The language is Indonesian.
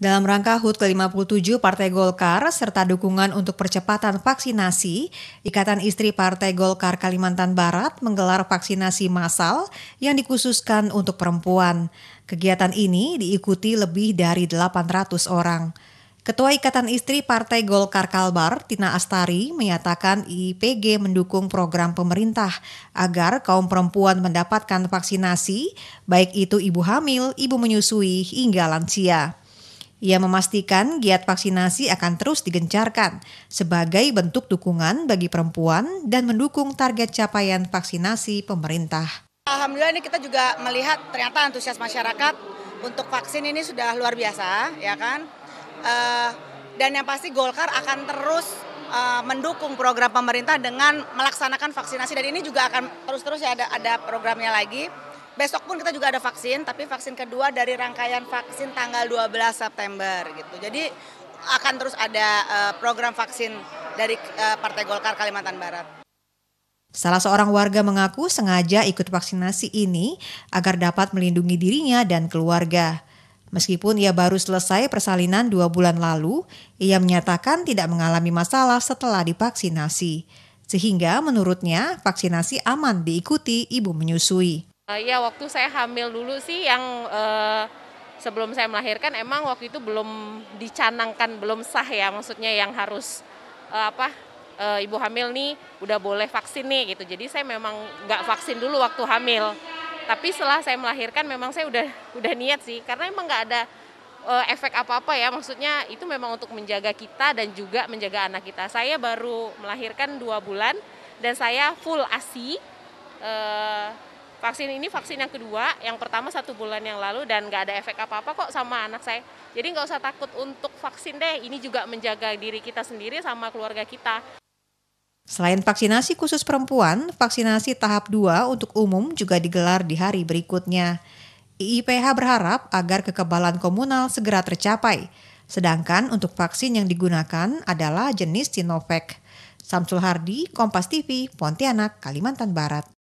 Dalam rangka HUT ke-57 Partai Golkar serta dukungan untuk percepatan vaksinasi, Ikatan Istri Partai Golkar Kalimantan Barat menggelar vaksinasi massal yang dikhususkan untuk perempuan. Kegiatan ini diikuti lebih dari 800 orang. Ketua Ikatan Istri Partai Golkar Kalbar, Tina Astari, menyatakan IPG mendukung program pemerintah agar kaum perempuan mendapatkan vaksinasi, baik itu ibu hamil, ibu menyusui, hingga lansia. Ia memastikan giat vaksinasi akan terus digencarkan sebagai bentuk dukungan bagi perempuan dan mendukung target capaian vaksinasi pemerintah. Alhamdulillah ini kita juga melihat ternyata antusias masyarakat untuk vaksin ini sudah luar biasa, ya kan? Uh, dan yang pasti Golkar akan terus uh, mendukung program pemerintah dengan melaksanakan vaksinasi dan ini juga akan terus-terus ya ada ada programnya lagi besok pun kita juga ada vaksin, tapi vaksin kedua dari rangkaian vaksin tanggal 12 September gitu. Jadi akan terus ada eh, program vaksin dari eh, Partai Golkar Kalimantan Barat. Salah seorang warga mengaku sengaja ikut vaksinasi ini agar dapat melindungi dirinya dan keluarga. Meskipun ia baru selesai persalinan dua bulan lalu, ia menyatakan tidak mengalami masalah setelah divaksinasi. Sehingga menurutnya vaksinasi aman diikuti ibu menyusui. Ya waktu saya hamil dulu sih yang uh, sebelum saya melahirkan emang waktu itu belum dicanangkan belum sah ya maksudnya yang harus uh, apa uh, ibu hamil nih udah boleh vaksin nih gitu. Jadi saya memang nggak vaksin dulu waktu hamil. Tapi setelah saya melahirkan memang saya udah udah niat sih karena emang nggak ada efek apa-apa ya maksudnya itu memang untuk menjaga kita dan juga menjaga anak kita. Saya baru melahirkan dua bulan dan saya full ASI. Uh, Vaksin ini vaksin yang kedua, yang pertama satu bulan yang lalu dan nggak ada efek apa-apa kok sama anak saya. Jadi nggak usah takut untuk vaksin deh, ini juga menjaga diri kita sendiri sama keluarga kita. Selain vaksinasi khusus perempuan, vaksinasi tahap 2 untuk umum juga digelar di hari berikutnya. IIPH berharap agar kekebalan komunal segera tercapai, sedangkan untuk vaksin yang digunakan adalah jenis Sinovac. Samsul Hardi, Kompas TV, Pontianak, Kalimantan Barat.